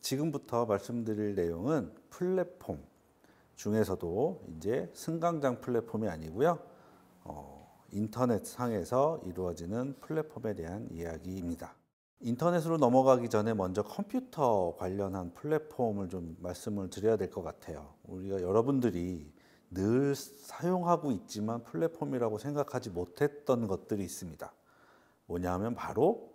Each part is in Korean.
지금부터 말씀드릴 내용은 플랫폼 중에서도 이제 승강장 플랫폼이 아니고요. 어, 인터넷 상에서 이루어지는 플랫폼에 대한 이야기입니다. 인터넷으로 넘어가기 전에 먼저 컴퓨터 관련한 플랫폼을 좀 말씀을 드려야 될 것 같아요. 우리가 여러분들이 늘 사용하고 있지만 플랫폼이라고 생각하지 못했던 것들이 있습니다. 뭐냐면 바로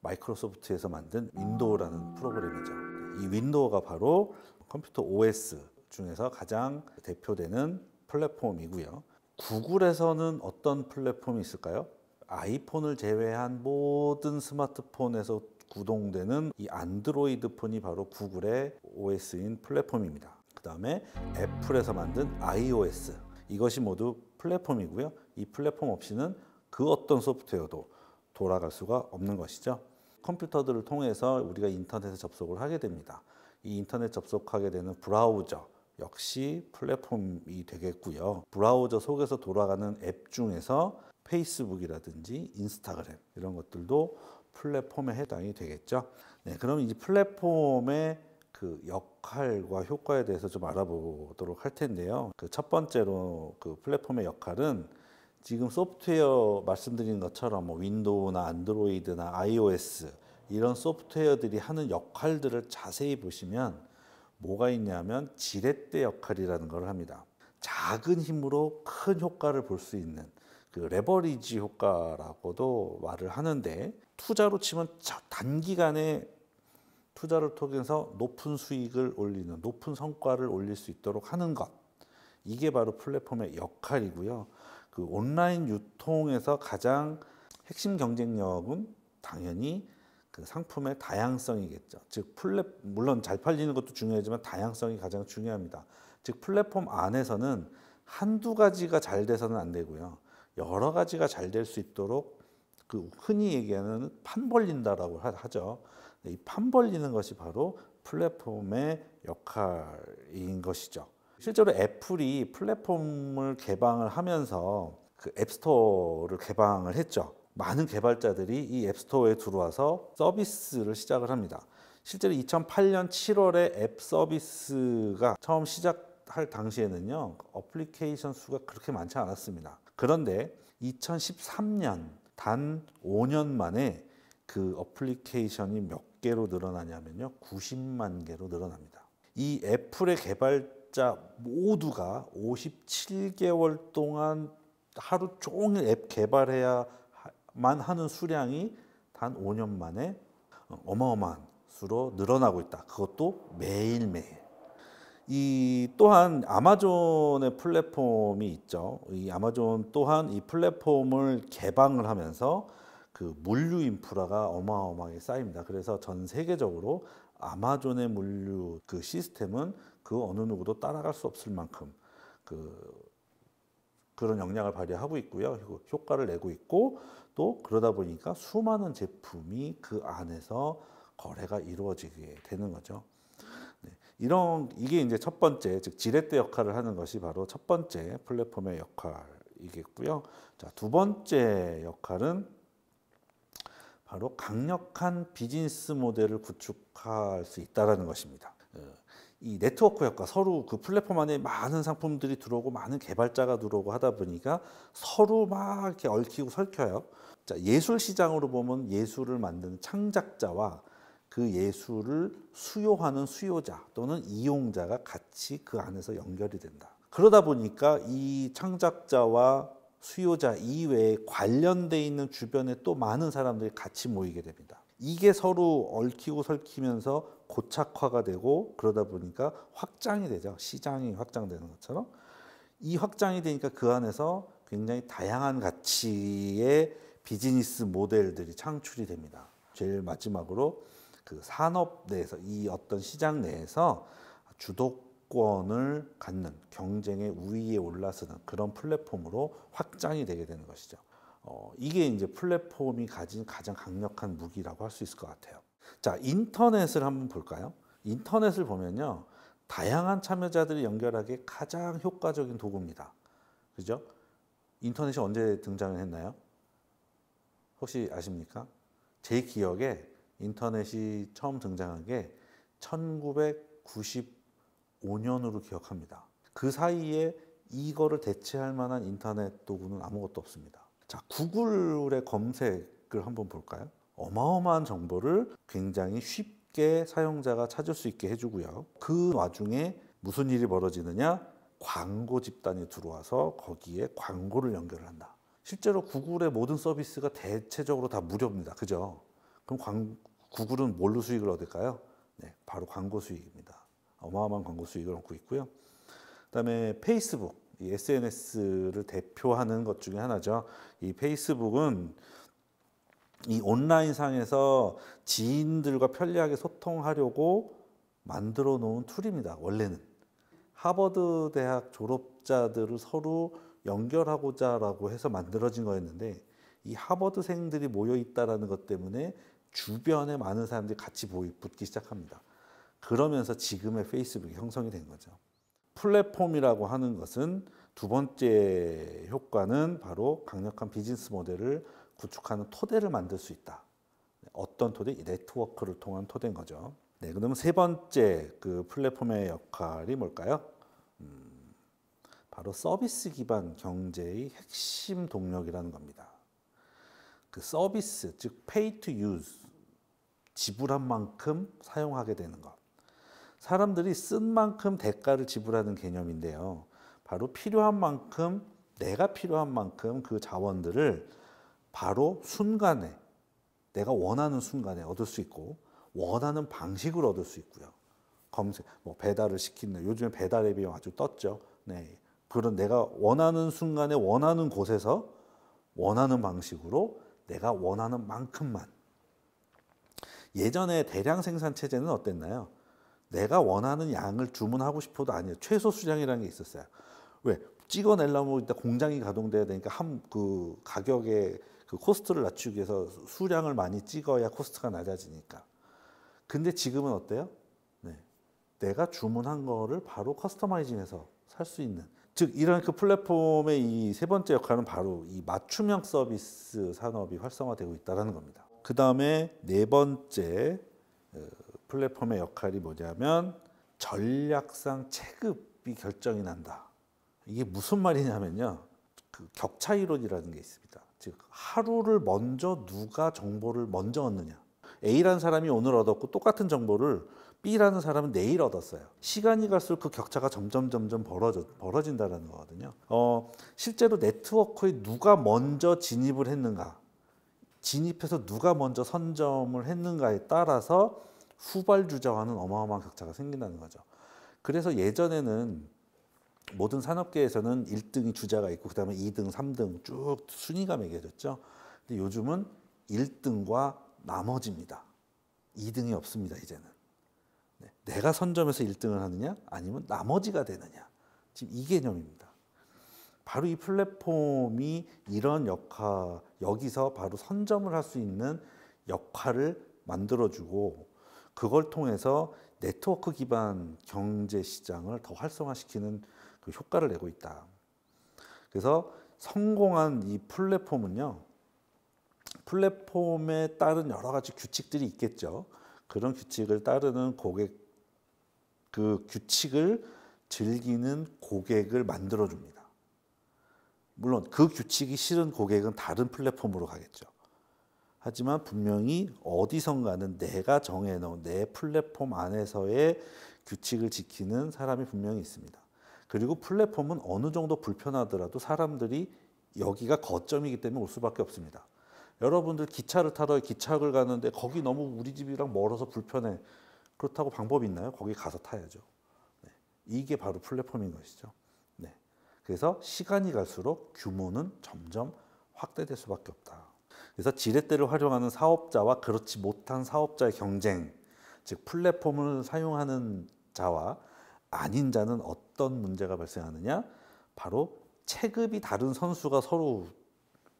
마이크로소프트에서 만든 윈도우라는 프로그램이죠. 이 윈도우가 바로 컴퓨터 OS 중에서 가장 대표되는 플랫폼이고요. 구글에서는 어떤 플랫폼이 있을까요? 아이폰을 제외한 모든 스마트폰에서 구동되는 이 안드로이드 폰이 바로 구글의 OS인 플랫폼입니다. 그 다음에 애플에서 만든 iOS 이것이 모두 플랫폼이고요. 이 플랫폼 없이는 그 어떤 소프트웨어도 돌아갈 수가 없는 것이죠. 컴퓨터들을 통해서 우리가 인터넷에 접속을 하게 됩니다. 이 인터넷 접속하게 되는 브라우저 역시 플랫폼이 되겠고요. 브라우저 속에서 돌아가는 앱 중에서 페이스북이라든지 인스타그램 이런 것들도 플랫폼에 해당이 되겠죠. 네, 그럼 이제 플랫폼의 그 역할과 효과에 대해서 좀 알아보도록 할 텐데요. 그 첫 번째로 그 플랫폼의 역할은 지금 소프트웨어 말씀드린 것처럼 뭐 윈도우나 안드로이드나 iOS 이런 소프트웨어들이 하는 역할들을 자세히 보시면 뭐가 있냐면 지렛대 역할이라는 걸 합니다. 작은 힘으로 큰 효과를 볼 수 있는 그 레버리지 효과라고도 말을 하는데 투자로 치면 단기간에 투자를 통해서 높은 수익을 올리는 높은 성과를 올릴 수 있도록 하는 것 이게 바로 플랫폼의 역할이고요. 그 온라인 유통에서 가장 핵심 경쟁력은 당연히 그 상품의 다양성이겠죠. 즉 플랫 물론 잘 팔리는 것도 중요하지만 다양성이 가장 중요합니다. 즉 플랫폼 안에서는 한두 가지가 잘 돼서는 안 되고요. 여러 가지가 잘 될 수 있도록 그 흔히 얘기하는 판 벌린다라고 하죠. 이 판 벌리는 것이 바로 플랫폼의 역할인 것이죠. 실제로 애플이 플랫폼을 개방을 하면서 그 앱스토어를 개방을 했죠. 많은 개발자들이 이 앱스토어에 들어와서 서비스를 시작을 합니다. 실제로 2008년 7월에 앱 서비스가 처음 시작할 당시에는요, 어플리케이션 수가 그렇게 많지 않았습니다. 그런데 2013년 단 5년 만에 그 어플리케이션이 몇 개로 늘어나냐면요, 90만 개로 늘어납니다. 이 애플의 개발자 모두가 57개월 동안 하루 종일 앱 개발해야 만 하는 수량이 단 5년 만에 어, 어마어마한 수로 늘어나고 있다. 그것도 매일매일. 이 또한 아마존의 플랫폼이 있죠. 이 아마존 또한 이 플랫폼을 개방을 하면서 그 물류 인프라가 어마어마하게 쌓입니다. 그래서 전 세계적으로 아마존의 물류 그 시스템은 그 어느 누구도 따라갈 수 없을 만큼 그 그런 역량을 발휘하고 있고요. 효과를 내고 있고 또 그러다 보니까 수많은 제품이 그 안에서 거래가 이루어지게 되는 거죠. 네, 이런 이게 이제 첫 번째 즉 지렛대 역할을 하는 것이 바로 첫 번째 플랫폼의 역할이겠고요. 자, 두 번째 역할은 바로 강력한 비즈니스 모델을 구축할 수 있다라는 것입니다. 이 네트워크 효과 서로 그 플랫폼 안에 많은 상품들이 들어오고 많은 개발자가 들어오고 하다 보니까 서로 막 이렇게 얽히고 설켜요. 자, 예술 시장으로 보면 예술을 만드는 창작자와 그 예술을 수요하는 수요자 또는 이용자가 같이 그 안에서 연결이 된다. 그러다 보니까 이 창작자와 수요자 이외에 관련돼 있는 주변에 또 많은 사람들이 같이 모이게 됩니다. 이게 서로 얽히고 설키면서 고착화가 되고 그러다 보니까 확장이 되죠. 시장이 확장되는 것처럼 이 확장이 되니까 그 안에서 굉장히 다양한 가치의 비즈니스 모델들이 창출이 됩니다. 제일 마지막으로 그 산업 내에서 이 어떤 시장 내에서 주도권을 갖는 경쟁의 우위에 올라서는 그런 플랫폼으로 확장이 되게 되는 것이죠. 어, 이게 이제 플랫폼이 가진 가장 강력한 무기라고 할 수 있을 것 같아요. 자, 인터넷을 한번 볼까요? 인터넷을 보면요. 다양한 참여자들이 연결하기 가장 효과적인 도구입니다. 그죠? 인터넷이 언제 등장을 했나요? 혹시 아십니까? 제 기억에 인터넷이 처음 등장한 게 1995년으로 기억합니다. 그 사이에 이거를 대체할 만한 인터넷 도구는 아무것도 없습니다. 자, 구글의 검색을 한번 볼까요? 어마어마한 정보를 굉장히 쉽게 사용자가 찾을 수 있게 해주고요. 그 와중에 무슨 일이 벌어지느냐? 광고 집단이 들어와서 거기에 광고를 연결을 한다. 실제로 구글의 모든 서비스가 대체적으로 다 무료입니다. 그죠? 그럼 광, 구글은 뭘로 수익을 얻을까요? 네, 바로 광고 수익입니다. 어마어마한 광고 수익을 얻고 있고요. 그다음에 페이스북 이 SNS를 대표하는 것 중에 하나죠. 이 페이스북은 이 온라인상에서 지인들과 편리하게 소통하려고 만들어 놓은 툴입니다. 원래는 하버드 대학 졸업자들을 서로 연결하고자라고 해서 만들어진 거였는데 이 하버드생들이 모여 있다라는 것 때문에 주변에 많은 사람들이 같이 붙기 시작합니다. 그러면서 지금의 페이스북이 형성이 된 거죠. 플랫폼이라고 하는 것은 두 번째 효과는 바로 강력한 비즈니스 모델을 구축하는 토대를 만들 수 있다. 어떤 토대? 네트워크를 통한 토대인 거죠. 네, 그러면 세 번째 그 플랫폼의 역할이 뭘까요? 음, 바로 서비스 기반 경제의 핵심 동력이라는 겁니다. 그 서비스, 즉 pay to use, 지불한 만큼 사용하게 되는 것. 사람들이 쓴 만큼 대가를 지불하는 개념인데요. 바로 필요한 만큼 내가 필요한 만큼 그 자원들을 바로 순간에 내가 원하는 순간에 얻을 수 있고 원하는 방식으로 얻을 수 있고요. 검색, 뭐 배달을 시키는 요즘에 배달 앱이 아주 떴죠. 네, 그런 내가 원하는 순간에 원하는 곳에서 원하는 방식으로 내가 원하는 만큼만. 예전에 대량 생산 체제는 어땠나요? 내가 원하는 양을 주문하고 싶어도 아니에요. 최소 수량이라는 게 있었어요. 왜? 찍어내려면 일단 공장이 가동돼야 되니까 한 그가격에그 코스트를 낮추기 위해서 수량을 많이 찍어야 코스트가 낮아지니까. 근데 지금은 어때요? 네. 내가 주문한 거를 바로 커스터마이징해서 살 수 있는. 즉 이런 그 플랫폼의 이 세 번째 역할은 바로 이 맞춤형 서비스 산업이 활성화되고 있다라는 겁니다. 그 다음에 네 번째 어, 플랫폼의 역할이 뭐냐면 전략상 체급이 결정이 난다. 이게 무슨 말이냐면요. 그 격차 이론이라는 게 있습니다. 즉 하루를 먼저 누가 정보를 먼저 얻느냐. A라는 사람이 오늘 얻었고 똑같은 정보를 B라는 사람은 내일 얻었어요. 시간이 갈수록 그 격차가 점점 점점 벌어져, 벌어진다는 거거든요. 어, 실제로 네트워크에 누가 먼저 진입을 했는가, 진입해서 누가 먼저 선점을 했는가에 따라서 후발 주자와는 어마어마한 격차가 생긴다는 거죠. 그래서 예전에는 모든 산업계에서는 1등이 주자가 있고 그다음에 2등, 3등 쭉 순위가 매겨졌죠. 근데 요즘은 1등과 나머지입니다. 2등이 없습니다, 이제는. 네, 내가 선점해서 1등을 하느냐 아니면 나머지가 되느냐. 지금 이 개념입니다. 바로 이 플랫폼이 이런 역할, 여기서 바로 선점을 할 수 있는 역할을 만들어주고 그걸 통해서 네트워크 기반 경제 시장을 더 활성화시키는 그 효과를 내고 있다. 그래서 성공한 이 플랫폼은요. 플랫폼에 따른 여러 가지 규칙들이 있겠죠. 그런 규칙을 따르는 고객 그 규칙을 즐기는 고객을 만들어 줍니다. 물론 그 규칙이 싫은 고객은 다른 플랫폼으로 가겠죠. 하지만 분명히 어디선가는 내가 정해놓은 내 플랫폼 안에서의 규칙을 지키는 사람이 분명히 있습니다. 그리고 플랫폼은 어느 정도 불편하더라도 사람들이 여기가 거점이기 때문에 올 수밖에 없습니다. 여러분들 기차를 타러 기차를 가는데 거기 너무 우리 집이랑 멀어서 불편해. 그렇다고 방법이 있나요? 거기 가서 타야죠. 네. 이게 바로 플랫폼인 것이죠. 네. 그래서 시간이 갈수록 규모는 점점 확대될 수밖에 없다. 그래서 지렛대를 활용하는 사업자와 그렇지 못한 사업자의 경쟁, 즉 플랫폼을 사용하는 자와 아닌 자는 어떤 문제가 발생하느냐? 바로 체급이 다른 선수가 서로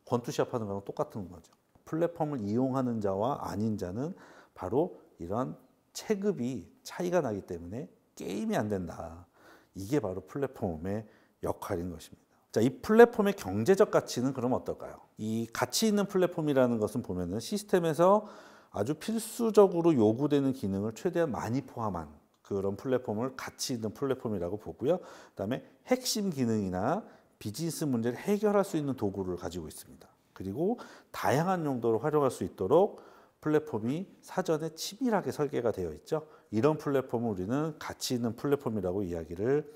권투시합하는 거랑 똑같은 거죠. 플랫폼을 이용하는 자와 아닌 자는 바로 이러한 체급이 차이가 나기 때문에 게임이 안 된다. 이게 바로 플랫폼의 역할인 것입니다. 자, 이 플랫폼의 경제적 가치는 그럼 어떨까요? 이 가치 있는 플랫폼이라는 것은 보면은 시스템에서 아주 필수적으로 요구되는 기능을 최대한 많이 포함한 그런 플랫폼을 가치 있는 플랫폼이라고 보고요. 그다음에 핵심 기능이나 비즈니스 문제를 해결할 수 있는 도구를 가지고 있습니다. 그리고 다양한 용도로 활용할 수 있도록 플랫폼이 사전에 치밀하게 설계가 되어 있죠. 이런 플랫폼을 우리는 가치 있는 플랫폼이라고 이야기를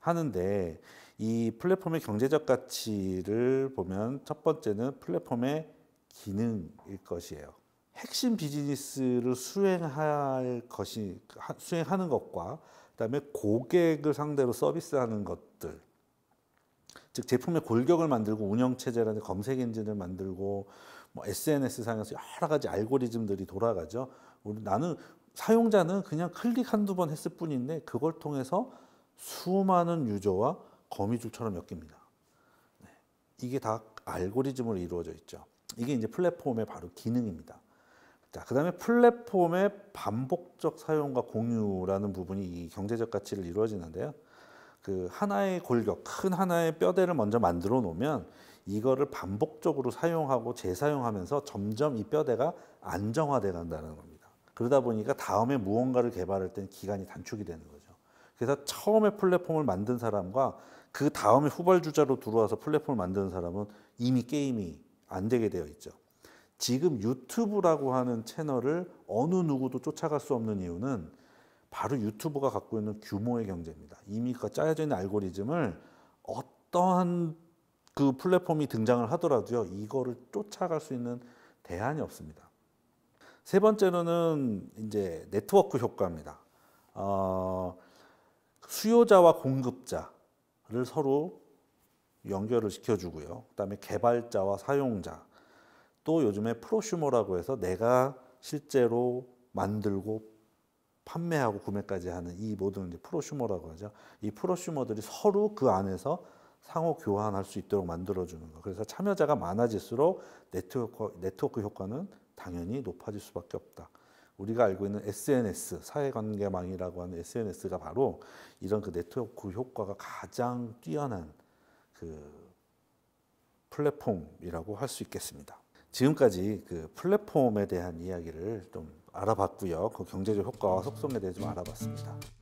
하는데 이 플랫폼의 경제적 가치를 보면 첫 번째는 플랫폼의 기능일 것이에요. 핵심 비즈니스를 수행할 것이 수행하는 것과 그다음에 고객을 상대로 서비스하는 것들 즉 제품의 골격을 만들고 운영 체제라는 검색 엔진을 만들고 뭐 SNS 상에서 여러 가지 알고리즘들이 돌아가죠. 우리 나는 사용자는 그냥 클릭 한두 번 했을 뿐인데 그걸 통해서 수많은 유저와 거미줄처럼 엮입니다. 네. 이게 다 알고리즘으로 이루어져 있죠. 이게 이제 플랫폼의 바로 기능입니다. 자, 그 다음에 플랫폼의 반복적 사용과 공유라는 부분이 이 경제적 가치를 이루어지는데요. 그 하나의 골격, 큰 하나의 뼈대를 먼저 만들어 놓으면 이거를 반복적으로 사용하고 재사용하면서 점점 이 뼈대가 안정화돼 간다는 겁니다. 그러다 보니까 다음에 무언가를 개발할 땐 기간이 단축이 되는 거죠. 그래서 처음에 플랫폼을 만든 사람과 그 다음에 후발주자로 들어와서 플랫폼을 만드는 사람은 이미 게임이 안 되게 되어 있죠. 지금 유튜브라고 하는 채널을 어느 누구도 쫓아갈 수 없는 이유는 바로 유튜브가 갖고 있는 규모의 경제입니다. 이미 그 짜여져 있는 알고리즘을 어떠한 그 플랫폼이 등장을 하더라도요, 이거를 쫓아갈 수 있는 대안이 없습니다. 세 번째로는 이제 네트워크 효과입니다. 어, 수요자와 공급자. 를 서로 연결을 시켜주고요. 그다음에 개발자와 사용자 또 요즘에 프로슈머라고 해서 내가 실제로 만들고 판매하고 구매까지 하는 이 모든 이제 프로슈머라고 하죠. 이 프로슈머들이 서로 그 안에서 상호 교환할 수 있도록 만들어주는 거. 그래서 참여자가 많아질수록 네트워크, 네트워크 효과는 당연히 높아질 수밖에 없다. 우리가 알고 있는 SNS, 사회관계망이라고 하는 SNS가 바로 이런 그 네트워크 그 효과가 가장 뛰어난 그 플랫폼이라고 할 수 있겠습니다. 지금까지 그 플랫폼에 대한 이야기를 좀 알아봤고요. 그 경제적 효과와 속성에 대해 좀 알아봤습니다.